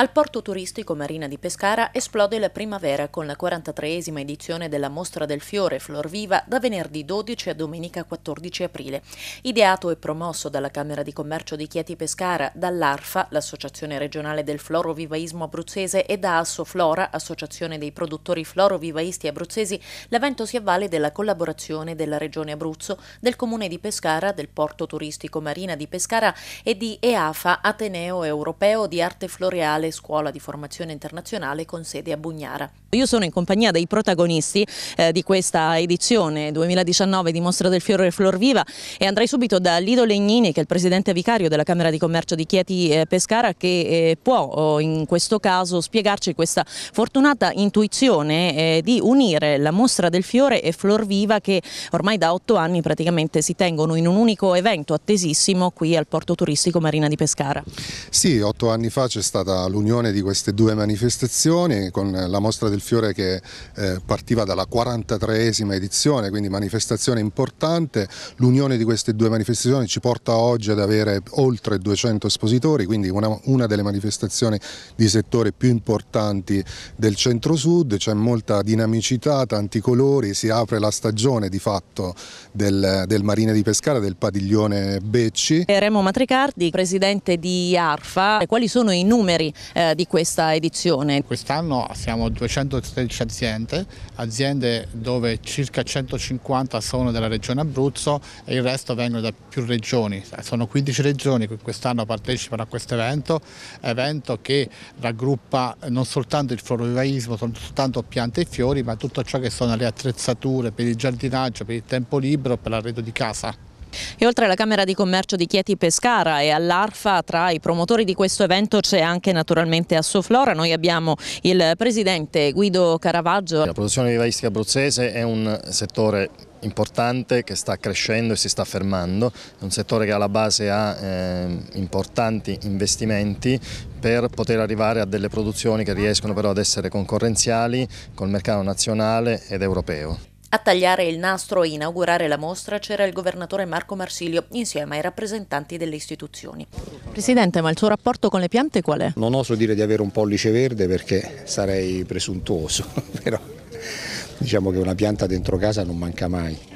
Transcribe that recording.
Al porto turistico Marina di Pescara esplode la primavera con la 43esima edizione della Mostra del Fiore Flor Viva da venerdì 12 a domenica 14 aprile. Ideato e promosso dalla Camera di Commercio di Chieti Pescara, dall'ARFA, l'Associazione regionale del florovivaismo abruzzese e da Assoflora, Associazione dei produttori florovivaisti abruzzesi, l'evento si avvale della collaborazione della Regione Abruzzo, del Comune di Pescara, del porto turistico Marina di Pescara e di EAFA, Ateneo Europeo di Arte Floreale scuola di formazione internazionale con sede a Bugnara. Io sono in compagnia dei protagonisti eh, di questa edizione 2019 di Mostra del Fiore e Flor Viva e andrei subito da Lido Legnini che è il presidente vicario della Camera di Commercio di Chieti eh, Pescara che eh, può oh, in questo caso spiegarci questa fortunata intuizione eh, di unire la Mostra del Fiore e Flor Viva che ormai da otto anni praticamente si tengono in un unico evento attesissimo qui al porto turistico Marina di Pescara. Sì, otto anni fa c'è stata l'unica l'unione di queste due manifestazioni con la mostra del fiore che eh, partiva dalla 43esima edizione, quindi manifestazione importante, l'unione di queste due manifestazioni ci porta oggi ad avere oltre 200 espositori, quindi una, una delle manifestazioni di settore più importanti del centro-sud, c'è molta dinamicità, tanti colori, si apre la stagione di fatto del, del Marina di Pescara, del padiglione Becci. Remo Matricardi, presidente di ARFA, quali sono i numeri eh, di questa edizione. Quest'anno siamo 213 aziende, aziende dove circa 150 sono della regione Abruzzo e il resto vengono da più regioni, sono 15 regioni che quest'anno partecipano a questo evento, evento che raggruppa non soltanto il florovivaismo, non soltanto piante e fiori, ma tutto ciò che sono le attrezzature per il giardinaggio, per il tempo libero, per l'arredo di casa. E oltre alla Camera di Commercio di Chieti Pescara e all'ARFA, tra i promotori di questo evento c'è anche naturalmente Assoflora. Noi abbiamo il presidente Guido Caravaggio. La produzione vivaistica abruzzese è un settore importante che sta crescendo e si sta fermando, è un settore che alla base ha eh, importanti investimenti per poter arrivare a delle produzioni che riescono però ad essere concorrenziali col mercato nazionale ed europeo. A tagliare il nastro e inaugurare la mostra c'era il governatore Marco Marsilio insieme ai rappresentanti delle istituzioni. Presidente, ma il suo rapporto con le piante qual è? Non oso dire di avere un pollice verde perché sarei presuntuoso, però diciamo che una pianta dentro casa non manca mai.